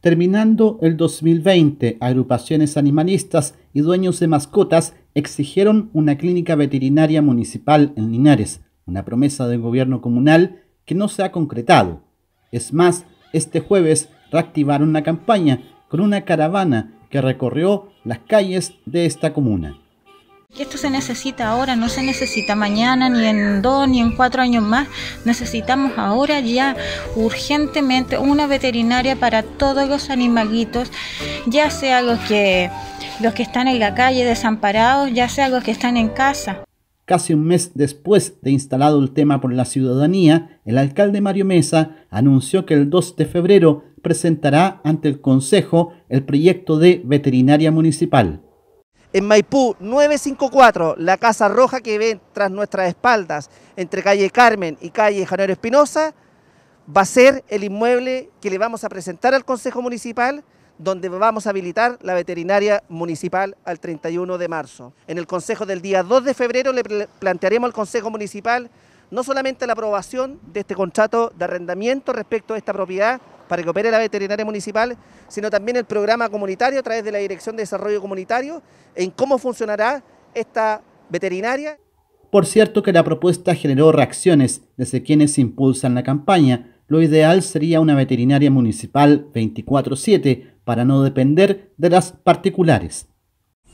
Terminando el 2020, agrupaciones animalistas y dueños de mascotas exigieron una clínica veterinaria municipal en Linares, una promesa del gobierno comunal que no se ha concretado. Es más, este jueves reactivaron la campaña con una caravana que recorrió las calles de esta comuna. Esto se necesita ahora, no se necesita mañana, ni en dos, ni en cuatro años más. Necesitamos ahora ya urgentemente una veterinaria para todos los animalitos, ya sea los que, los que están en la calle desamparados, ya sea los que están en casa. Casi un mes después de instalado el tema por la ciudadanía, el alcalde Mario Mesa anunció que el 2 de febrero presentará ante el Consejo el proyecto de veterinaria municipal. En Maipú 954, la Casa Roja que ven tras nuestras espaldas, entre calle Carmen y calle Janero Espinosa, va a ser el inmueble que le vamos a presentar al Consejo Municipal, donde vamos a habilitar la veterinaria municipal al 31 de marzo. En el Consejo del día 2 de febrero le plantearemos al Consejo Municipal no solamente la aprobación de este contrato de arrendamiento respecto a esta propiedad, para que opere la veterinaria municipal, sino también el programa comunitario a través de la Dirección de Desarrollo Comunitario en cómo funcionará esta veterinaria. Por cierto que la propuesta generó reacciones desde quienes impulsan la campaña. Lo ideal sería una veterinaria municipal 24/7 para no depender de las particulares.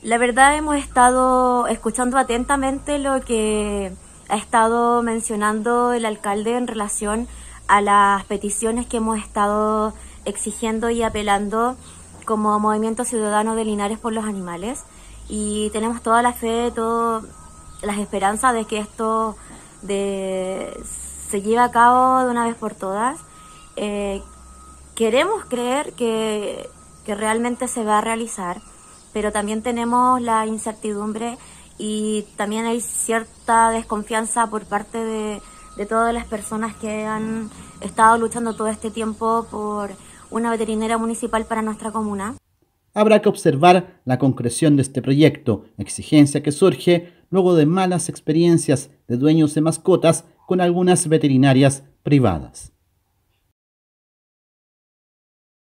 La verdad hemos estado escuchando atentamente lo que ha estado mencionando el alcalde en relación a las peticiones que hemos estado exigiendo y apelando como Movimiento Ciudadano de Linares por los Animales y tenemos toda la fe, todas las esperanzas de que esto se lleve a cabo de una vez por todas. Eh, queremos creer que, que realmente se va a realizar, pero también tenemos la incertidumbre y también hay cierta desconfianza por parte de de todas las personas que han estado luchando todo este tiempo por una veterinaria municipal para nuestra comuna. Habrá que observar la concreción de este proyecto, exigencia que surge luego de malas experiencias de dueños de mascotas con algunas veterinarias privadas.